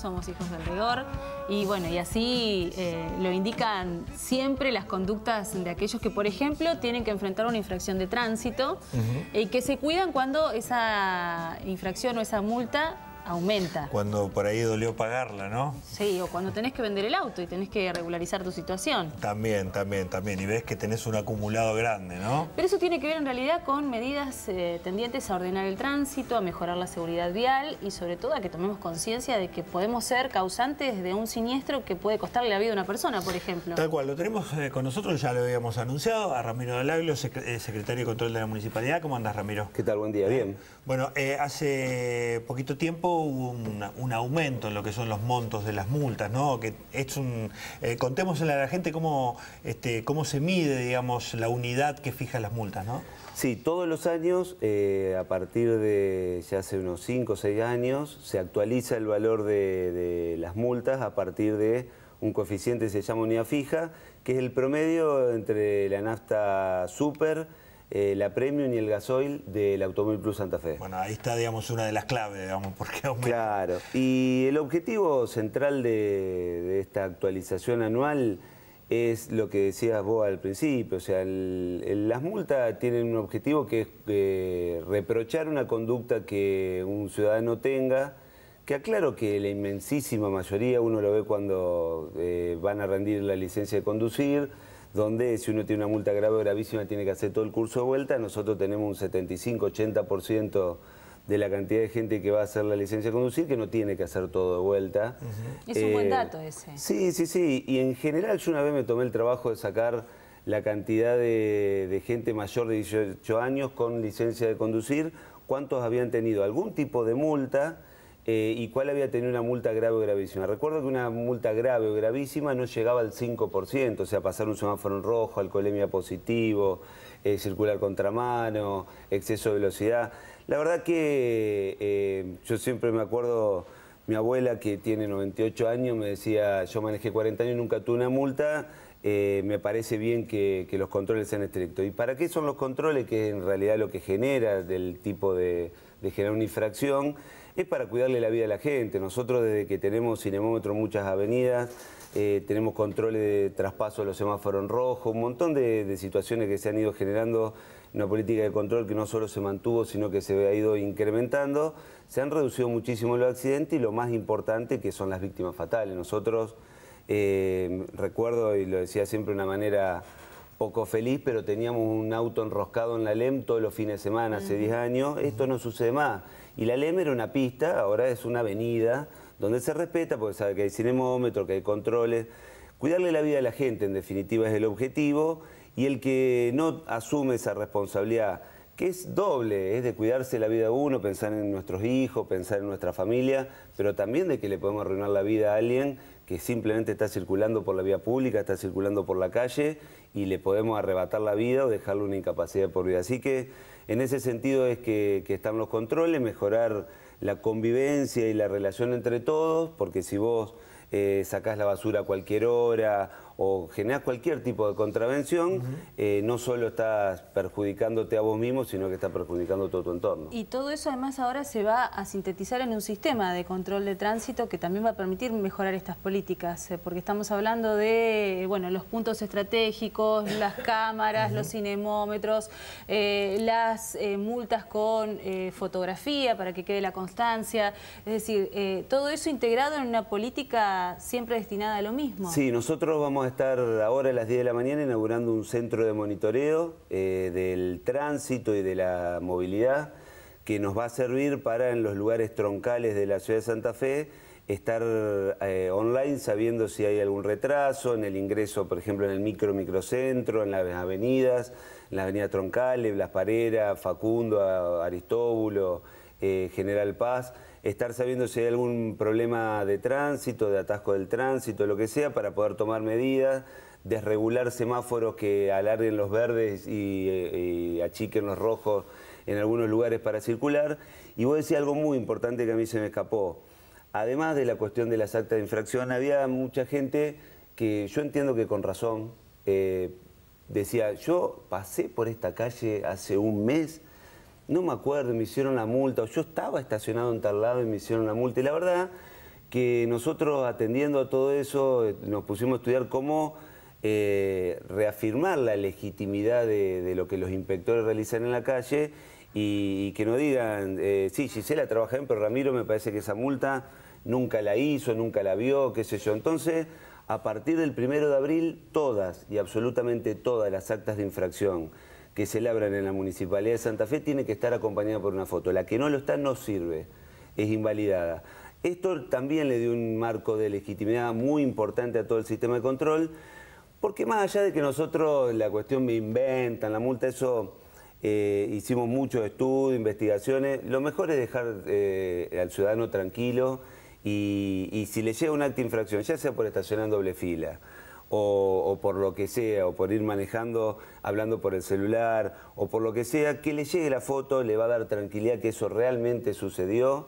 somos hijos del rigor. Y bueno, y así eh, lo indican siempre las conductas de aquellos que, por ejemplo, tienen que enfrentar una infracción de tránsito y que se cuidan cuando esa infracción o esa multa Aumenta. Cuando por ahí dolió pagarla, ¿no? Sí, o cuando tenés que vender el auto y tenés que regularizar tu situación. También, también, también. Y ves que tenés un acumulado grande, ¿no? Pero eso tiene que ver en realidad con medidas eh, tendientes a ordenar el tránsito, a mejorar la seguridad vial y sobre todo a que tomemos conciencia de que podemos ser causantes de un siniestro que puede costarle la vida a una persona, por ejemplo. Tal cual, lo tenemos eh, con nosotros, ya lo habíamos anunciado, a Ramiro Dalaglio, eh, secretario de Control de la Municipalidad. ¿Cómo andas, Ramiro? ¿Qué tal? Buen día, bien. Bueno, hace poquito tiempo hubo un, aumento en lo que son los montos de las multas, ¿no? Que es un, eh, contémosle a la gente cómo, este, cómo se mide, digamos, la unidad que fija las multas, ¿no? Sí, todos los años, eh, a partir de ya hace unos 5 o 6 años, se actualiza el valor de, de las multas a partir de un coeficiente que se llama unidad fija, que es el promedio entre la nafta super eh, la Premium y el gasoil del Automóvil Plus Santa Fe. Bueno, ahí está, digamos, una de las claves, digamos, porque aumenta. Claro. Y el objetivo central de, esta actualización anual es lo que decías vos al principio, o sea, las multas tienen un objetivo que es eh, reprochar una conducta que un ciudadano tenga, que aclaro que la inmensísima mayoría uno lo ve cuando eh, van a rendir la licencia de conducir, donde si uno tiene una multa grave o gravísima tiene que hacer todo el curso de vuelta. Nosotros tenemos un 75-80% de la cantidad de gente que va a hacer la licencia de conducir que no tiene que hacer todo de vuelta. Es un buen eh, dato ese. Sí, sí, sí. Y en general yo una vez me tomé el trabajo de sacar la cantidad de, de gente mayor de 18 años con licencia de conducir, cuántos habían tenido algún tipo de multa eh, y cuál había tenido una multa grave o gravísima. Recuerdo que una multa grave o gravísima no llegaba al 5%, o sea, pasar un semáforo en rojo, alcoholemia positivo, eh, circular contramano, exceso de velocidad. La verdad que eh, yo siempre me acuerdo, mi abuela que tiene 98 años me decía, yo manejé 40 años y nunca tuve una multa, me parece bien que, los controles sean estrictos. ¿Y para qué son los controles? Que es en realidad lo que genera del tipo de generar una infracción es para cuidarle la vida a la gente. Nosotros desde que tenemos cinemómetro en muchas avenidas, eh, tenemos controles de traspaso de los semáforos en rojo, un montón de, situaciones que se han ido generando, una política de control que no solo se mantuvo, sino que se ha ido incrementando. Se han reducido muchísimo los accidentes y lo más importante que son las víctimas fatales. Nosotros, eh, recuerdo, y lo decía siempre de una manera poco feliz, pero teníamos un auto enroscado en la LEM todos los fines de semana, hace 10 años. Esto no sucede más. Y la LEM era una pista, ahora es una avenida donde se respeta, porque sabe que hay cinemómetro, que hay controles. Cuidarle la vida a la gente, en definitiva, es el objetivo. Y el que no asume esa responsabilidad, que es doble, es de cuidarse la vida a uno, pensar en nuestros hijos, pensar en nuestra familia, pero también de que le podemos arruinar la vida a alguien que simplemente está circulando por la vía pública, está circulando por la calle y le podemos arrebatar la vida o dejarle una incapacidad por vida. Así que en ese sentido es que, están los controles, mejorar la convivencia y la relación entre todos, porque si vos eh, sacás la basura a cualquier hora o generas cualquier tipo de contravención, eh, no solo estás perjudicándote a vos mismo, sino que estás perjudicando todo tu entorno. Y todo eso además ahora se va a sintetizar en un sistema de control de tránsito que también va a permitir mejorar estas políticas, eh, porque estamos hablando de bueno, los puntos estratégicos, las cámaras, los cinemómetros, eh, las multas con fotografía para que quede la constancia, es decir, todo eso integrado en una política siempre destinada a lo mismo. Sí, nosotros vamos a estar ahora a las 10 de la mañana inaugurando un centro de monitoreo eh, del tránsito y de la movilidad que nos va a servir para en los lugares troncales de la ciudad de Santa Fe estar eh, online sabiendo si hay algún retraso en el ingreso, por ejemplo, en el micro microcentro, en las avenidas, en la avenida Troncales, Blas Parera, Facundo, Aristóbulo, eh, General Paz estar sabiendo si hay algún problema de tránsito, de atasco del tránsito, lo que sea, para poder tomar medidas, desregular semáforos que alarguen los verdes y, eh, achiquen los rojos en algunos lugares para circular. Y vos decir algo muy importante que a mí se me escapó. Además de la cuestión de las actas de infracción, había mucha gente que yo entiendo que con razón eh, decía, yo pasé por esta calle hace un mes no me acuerdo, me hicieron la multa, o yo estaba estacionado en tal lado y me hicieron la multa. Y la verdad que nosotros atendiendo a todo eso eh, nos pusimos a estudiar cómo eh, reafirmar la legitimidad de, lo que los inspectores realizan en la calle y, que no digan, eh, sí, Gisela trabaja bien, pero Ramiro me parece que esa multa nunca la hizo, nunca la vio, qué sé yo. Entonces, a partir del primero de abril, todas y absolutamente todas las actas de infracción que se labran en la Municipalidad de Santa Fe tiene que estar acompañada por una foto. La que no lo está no sirve, es invalidada. Esto también le dio un marco de legitimidad muy importante a todo el sistema de control, porque más allá de que nosotros la cuestión me inventan, la multa, eso eh, hicimos muchos estudios, investigaciones, lo mejor es dejar eh, al ciudadano tranquilo y, y si le llega un acto de infracción, ya sea por estacionar en doble fila, o, por lo que sea, o por ir manejando, hablando por el celular, o por lo que sea, que le llegue la foto, le va a dar tranquilidad que eso realmente sucedió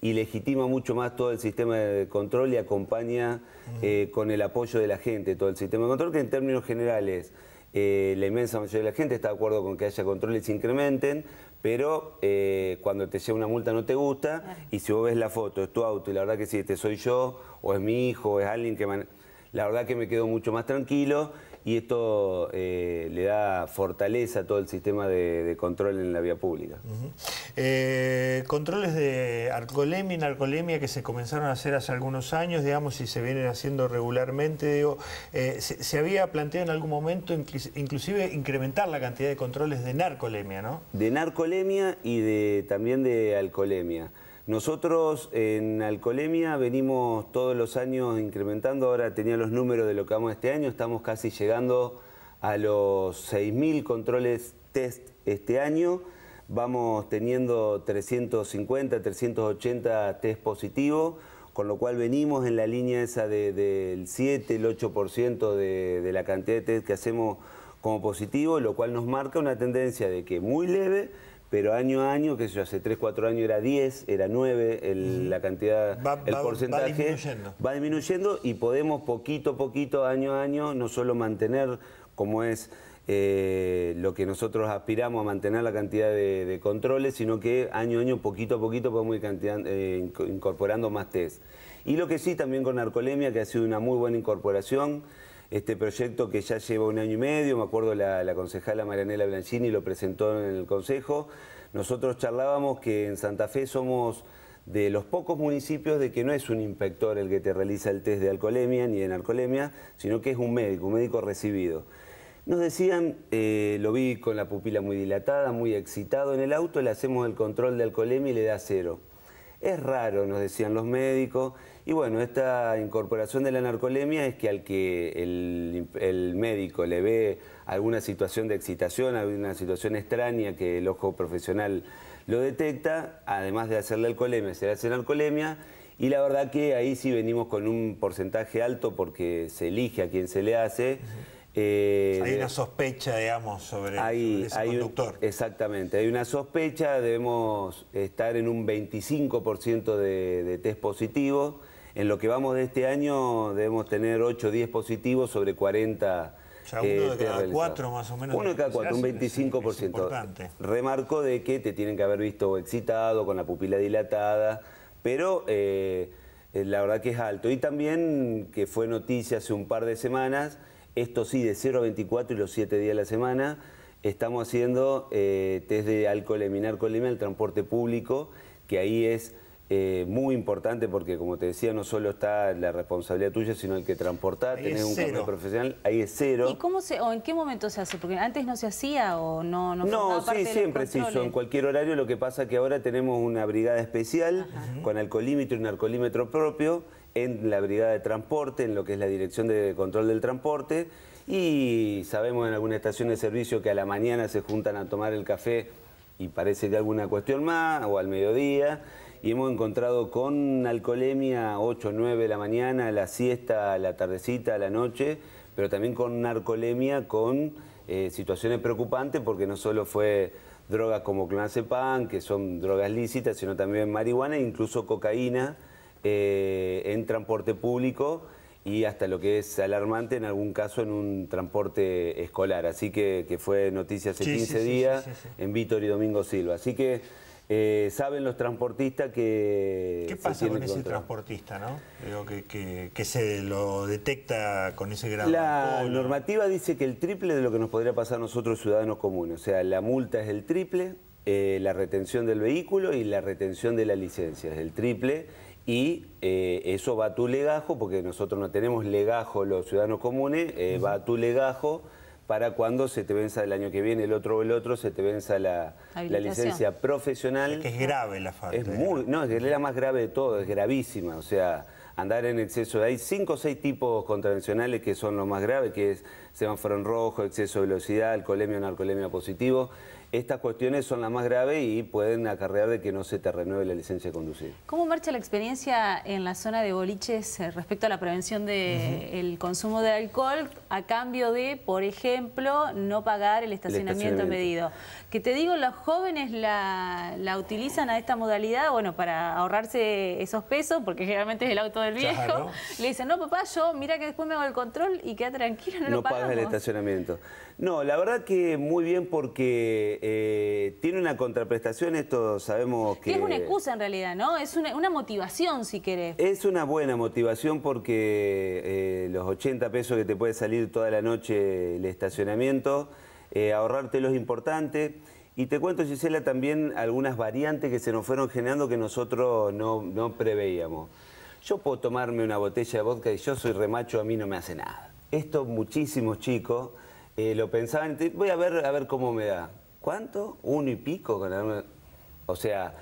y legitima mucho más todo el sistema de control y acompaña eh, con el apoyo de la gente todo el sistema de control, que en términos generales eh, la inmensa mayoría de la gente está de acuerdo con que haya controles se incrementen, pero eh, cuando te llega una multa no te gusta y si vos ves la foto, es tu auto y la verdad que si te este soy yo o es mi hijo o es alguien que... maneja la verdad que me quedo mucho más tranquilo y esto eh, le da fortaleza a todo el sistema de, control en la vía pública. Eh, controles de alcoholemia y narcolemia que se comenzaron a hacer hace algunos años, digamos, y se vienen haciendo regularmente, eh, se, había planteado en algún momento inclusive incrementar la cantidad de controles de narcolemia, ¿no? De narcolemia y de, también de alcoholemia. Nosotros en alcolemia venimos todos los años incrementando, ahora tenía los números de lo que vamos este año, estamos casi llegando a los 6.000 controles test este año, vamos teniendo 350, 380 test positivos, con lo cual venimos en la línea esa del 7, el 8% de, de la cantidad de test que hacemos como positivo, lo cual nos marca una tendencia de que muy leve, pero año a año, que yo, hace 3, 4 años era 10, era 9, el, la cantidad, el porcentaje va disminuyendo. y podemos poquito a poquito, año a año, no solo mantener como es eh, lo que nosotros aspiramos a mantener la cantidad de, controles, sino que año a año, poquito a poquito, podemos ir eh, incorporando más test. Y lo que sí, también con narcolemia, que ha sido una muy buena incorporación, este proyecto que ya lleva un año y medio, me acuerdo la, concejala Marianela Blanchini lo presentó en el Consejo. Nosotros charlábamos que en Santa Fe somos de los pocos municipios de que no es un inspector el que te realiza el test de alcoholemia ni de narcolemia, sino que es un médico, un médico recibido. Nos decían, eh, lo vi con la pupila muy dilatada, muy excitado en el auto, le hacemos el control de alcoholemia y le da cero. Es raro, nos decían los médicos. Y bueno, esta incorporación de la narcolemia es que al que el, médico le ve alguna situación de excitación, alguna situación extraña que el ojo profesional lo detecta, además de hacerle alcoholemia, se le hace narcolemia. Y la verdad que ahí sí venimos con un porcentaje alto porque se elige a quien se le hace. Eh, hay una sospecha, digamos, sobre, hay, ese conductor. exactamente, hay una sospecha, debemos estar en un 25% de, test positivos. En lo que vamos de este año debemos tener 8 o 10 positivos sobre 40 uno eh, de cada cuatro más o menos. Uno de cada cuatro, un 25%. importante. Remarco de que te tienen que haber visto excitado, con la pupila dilatada, pero eh, la verdad que es alto. Y también, que fue noticia hace un par de semanas, esto sí, de 0 a 24 y los 7 días de la semana. Estamos haciendo eh, test de alcoholemia, el transporte público, que ahí es eh, muy importante porque, como te decía, no solo está la responsabilidad tuya, sino el que transportar, tener un cambio profesional, ahí es cero. ¿Y cómo se, o en qué momento se hace? Porque antes no se hacía o no No, no sí, siempre se hizo, en cualquier horario. Lo que pasa es que ahora tenemos una brigada especial con alcoholímetro y un alcoholímetro propio en la Brigada de Transporte, en lo que es la Dirección de Control del Transporte, y sabemos en alguna estación de servicio que a la mañana se juntan a tomar el café y parece que alguna cuestión más, o al mediodía, y hemos encontrado con alcoholemia 8, o 9 de la mañana, la siesta, la tardecita, la noche, pero también con narcolemia, con eh, situaciones preocupantes, porque no solo fue drogas como clonazepam, que son drogas lícitas, sino también marihuana e incluso cocaína, eh, en transporte público y hasta lo que es alarmante en algún caso en un transporte escolar. Así que, fue noticia hace 15 días en Vítor y Domingo Silva. Así que eh, saben los transportistas que... ¿Qué pasa con ese transportista, no? que, que, se lo detecta con ese grado. La normativa dice que el triple de lo que nos podría pasar a nosotros ciudadanos comunes. O sea, la multa es el triple, eh, la retención del vehículo y la retención de la licencia, es el triple, y eh, eso va a tu legajo, porque nosotros no tenemos legajo los ciudadanos comunes, eh, va a tu legajo para cuando se te venza el año que viene, el otro o el otro, se te venza la, licencia profesional. Es que grave la falta. Es muy, no, la más grave de todo, es gravísima, o sea andar en exceso. Hay cinco o seis tipos contravencionales que son los más graves, que es van en rojo, exceso de velocidad, alcoholemia o narcolemia positivo estas cuestiones son las más graves y pueden acarrear de que no se te renueve la licencia de conducir. ¿Cómo marcha la experiencia en la zona de boliches eh, respecto a la prevención del de consumo de alcohol a cambio de, por ejemplo, no pagar el estacionamiento, medido? Que te digo, los jóvenes la, utilizan a esta modalidad, bueno, para ahorrarse esos pesos, porque generalmente es el auto del viejo. Le dicen, no, papá, yo mira que después me hago el control y queda tranquilo, no, no pagas el estacionamiento. No, la verdad que muy bien porque eh, tiene una contraprestación, esto sabemos que... es una excusa en realidad, ¿no? Es una, motivación si querés. Es una buena motivación porque eh, los 80 pesos que te puede salir toda la noche el estacionamiento, eh, ahorrarte ahorrártelo es importante. Y te cuento, Gisela, también algunas variantes que se nos fueron generando que nosotros no, no preveíamos. Yo puedo tomarme una botella de vodka y yo soy remacho, a mí no me hace nada. Esto muchísimos chicos lo pensaba, voy a ver, a ver cómo me da. ¿Cuánto? Uno y pico. O sea,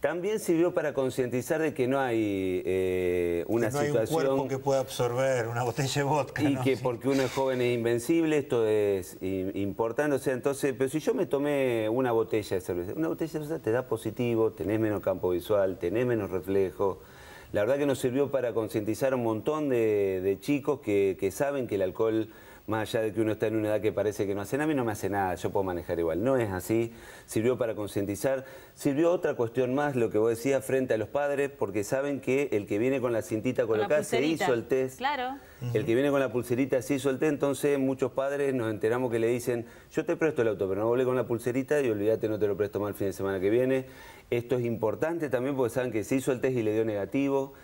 también sirvió para concientizar de que no hay eh, una no situación... Hay un cuerpo que pueda absorber una botella de vodka. Y que porque uno es joven es invencible, esto es importante. O sea, entonces, pero si yo me tomé una botella de cerveza, una botella de cerveza te da positivo, tenés menos campo visual, tenés menos reflejo. La verdad que nos sirvió para concientizar un montón de, chicos que saben que el alcohol más allá de que uno está en una edad que parece que no nada... a mí no me hace nada, yo puedo manejar igual. No es así, sirvió para concientizar, sirvió otra cuestión más, lo que vos decías, frente a los padres, porque saben que el que viene con la cintita colocada se hizo el test. Claro. El que viene con la pulserita se hizo el test, entonces muchos padres nos enteramos que le dicen, yo te presto el auto, pero no volé con la pulserita y olvídate, no te lo presto más el fin de semana que viene. Esto es importante también porque saben que se hizo el test y le dio negativo.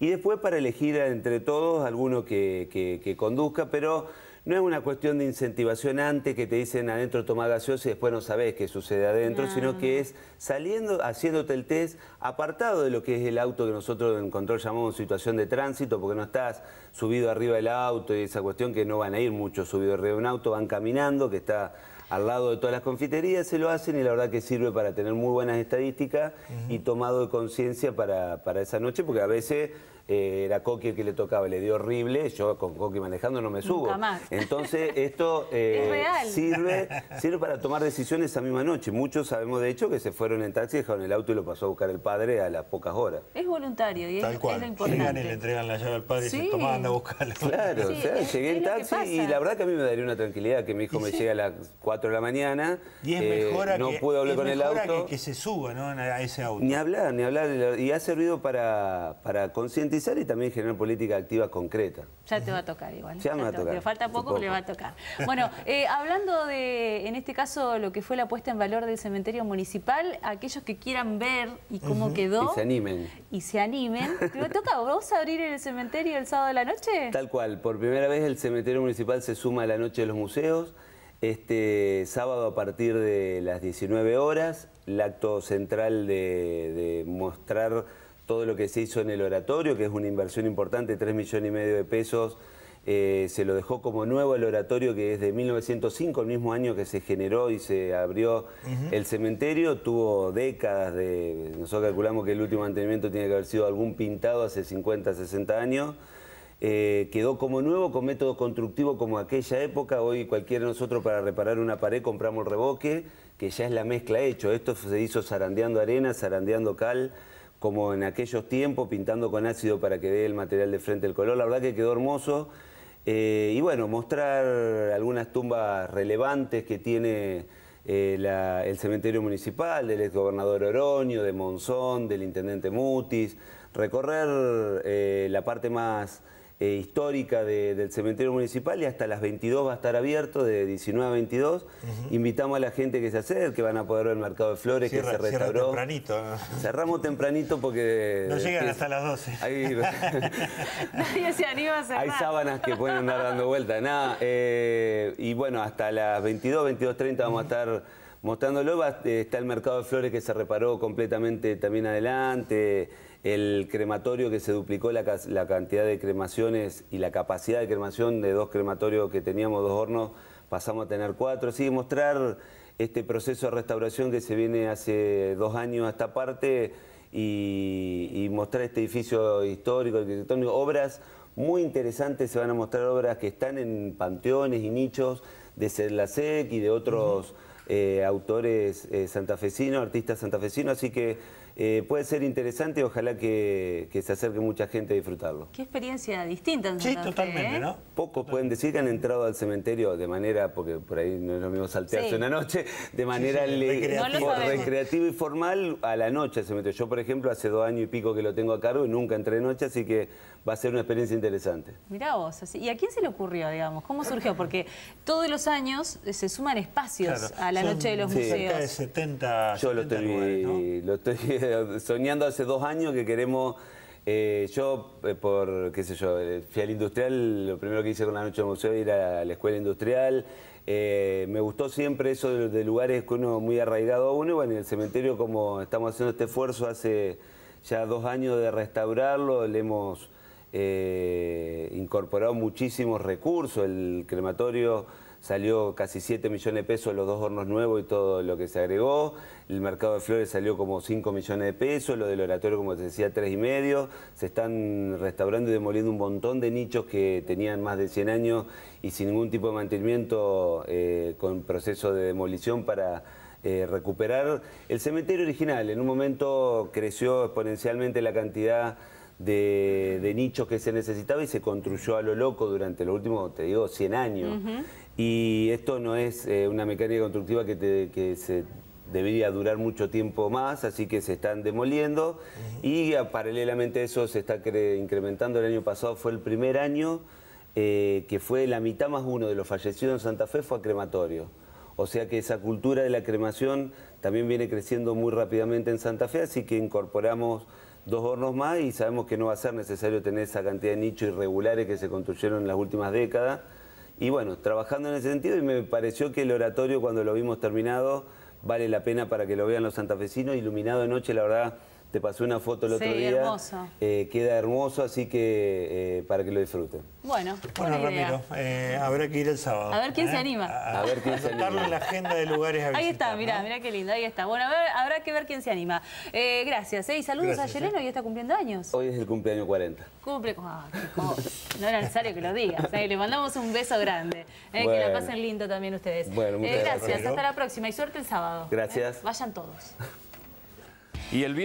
Y después para elegir entre todos alguno que conduzca, pero no es una cuestión de incentivación antes que te dicen adentro toma gaseosa y después no sabes qué sucede adentro, sino que es saliendo, haciéndote el test, apartado de lo que es el auto que nosotros en control llamamos situación de tránsito, porque no estás subido arriba del auto y esa cuestión que no van a ir mucho subido arriba de un auto, van caminando, que está al lado de todas las confiterías, se lo hacen y la verdad que sirve para tener muy buenas estadísticas y tomado de conciencia para, para esa noche, porque a veces eh, era Coqui el que le tocaba, le dio horrible, yo con Coqui manejando no me subo. Entonces esto eh, sirve, sirve para tomar decisiones esa misma noche. Muchos sabemos de hecho que se fueron en taxi, dejaron el auto y lo pasó a buscar el padre a las pocas horas. Es voluntario y es, cual. y le entregan la llave al padre y se toman a buscarlo. Claro, o sea, llegué en taxi y la verdad que a mí me daría una tranquilidad que mi hijo me llegue llega a las 4 de la mañana. Y es eh, no que, puedo hablar con el auto. Que, que se suba ¿no? a ese auto. Ni hablar, ni hablar. Y ha servido para, para y también generar política activa concreta. Ya te va a tocar igual. Ya, me va a tocar. falta poco, le va a tocar. Bueno, eh, hablando de, en este caso, lo que fue la puesta en valor del cementerio municipal, aquellos que quieran ver y cómo quedó. Y se animen. Y se animen. ¿Te toca vos abrir el cementerio el sábado de la noche? Tal cual. Por primera vez el cementerio municipal se suma a la noche de los museos. Este sábado a partir de las 19 horas, el acto central de mostrar todo lo que se hizo en el oratorio, que es una inversión importante, 3 millones y medio de pesos, eh, se lo dejó como nuevo el oratorio que es de 1905, el mismo año que se generó y se abrió el cementerio, tuvo décadas de, nosotros calculamos que el último mantenimiento tiene que haber sido algún pintado hace 50, 60 años, eh, quedó como nuevo con método constructivo como aquella época, hoy cualquiera de nosotros para reparar una pared compramos reboque, que ya es la mezcla hecho, esto se hizo zarandeando arena, zarandeando cal, como en aquellos tiempos, pintando con ácido para que dé el material de frente el color. La verdad que quedó hermoso. Eh, y bueno, mostrar algunas tumbas relevantes que tiene eh, el cementerio municipal, del exgobernador Oroño, de Monzón, del intendente Mutis, recorrer eh, la parte más eh, histórica del cementerio municipal y hasta las 22 va a estar abierto, de 19 a 22. Invitamos a la gente que se acerque, van a poder ver el mercado de flores que se restauró. tempranito. Cerramos tempranito porque... No llegan hasta las 12. Hay, Nadie se anima a cerrar. Hay sábanas que pueden andar dando vueltas. Nada, eh, y bueno, hasta las 22, 22.30 vamos a estar mostrándolo. Eh, está el mercado de flores que se reparó completamente también adelante el crematorio que se duplicó la, cantidad de cremaciones y la capacidad de cremación de dos crematorios que teníamos, dos hornos, pasamos a tener cuatro. Así que mostrar este proceso de restauración que se viene hace dos años a esta parte y, mostrar este edificio histórico, arquitectónico, obras muy interesantes, se van a mostrar obras que están en panteones y nichos de Sedlasec y de otros eh, autores eh, santafesinos, artistas santafesinos, así que eh, puede ser interesante y ojalá que, se acerque mucha gente a disfrutarlo. Qué experiencia distinta. sí, totalmente, ¿eh? ¿no? Pocos pueden decir que han entrado al cementerio de manera, porque por ahí no es lo mismo saltearse en una noche, de manera recreativa. y formal a la noche al cementerio. Yo, por ejemplo, hace dos años y pico que lo tengo a cargo y nunca entré de noche, así que va a ser una experiencia interesante. Mirá vos, ¿y a quién se le ocurrió, digamos? ¿Cómo surgió? Porque todos los años eh, se suman espacios a la noche de los museos. Cerca de 70, Yo lo tengo y lo estoy soñando hace dos años que queremos... Eh, yo, eh, por, qué sé yo, eh, fui al industrial, lo primero que hice con la noche de museo era ir a la escuela industrial. me gustó siempre eso de, lugares que uno muy arraigado a uno. bueno, en el cementerio, como estamos haciendo este esfuerzo hace ya dos años de restaurarlo, le hemos incorporado muchísimos recursos, el crematorio salió casi 7 millones de pesos los dos hornos nuevos y todo lo que se agregó. El mercado de flores salió como 5 millones de pesos, lo del oratorio, como te decía, 3 y medio. Se están restaurando y demoliendo un montón de nichos que tenían más de 100 años y sin ningún tipo de mantenimiento eh, con proceso de demolición para eh, recuperar el cementerio original. En un momento creció exponencialmente la cantidad de, nichos que se necesitaba y se construyó a lo loco durante los últimos, te digo, 100 años. Y esto no es eh, una mecánica constructiva que, debería durar mucho tiempo más, así que se están demoliendo. Y ah, paralelamente a eso se está incrementando. El año pasado fue el primer año eh, que fue la mitad más uno de los fallecidos en Santa Fe fue a crematorio. O sea que esa cultura de la cremación también viene creciendo muy rápidamente en Santa Fe, así que incorporamos dos hornos más y sabemos que no va a ser necesario tener esa cantidad de nichos irregulares que se construyeron en las últimas décadas. Y bueno, trabajando en ese sentido y me pareció que el oratorio cuando lo vimos terminado vale la pena para que lo vean los santafesinos, iluminado de noche, la verdad te pasé una foto el otro sí, día. hermoso. Eh, queda hermoso, así que eh, para que lo disfruten. Bueno, bueno Ramiro, eh, habrá que ir el sábado. A ver quién se anima. A, ver quién se anima. la agenda de lugares a visitar, Ahí está, mirá, mirá qué lindo, ahí está. Bueno, habrá que ver quién se anima. gracias, Y saludos a Yeleno, hoy está cumpliendo años. Hoy es el cumpleaños 40. Cumple, ah, qué No era necesario que lo digas. Le mandamos un beso grande. Que la pasen lindo también ustedes. Bueno, muchas gracias. Gracias, hasta la próxima y suerte el sábado. Gracias. Vayan todos. Y el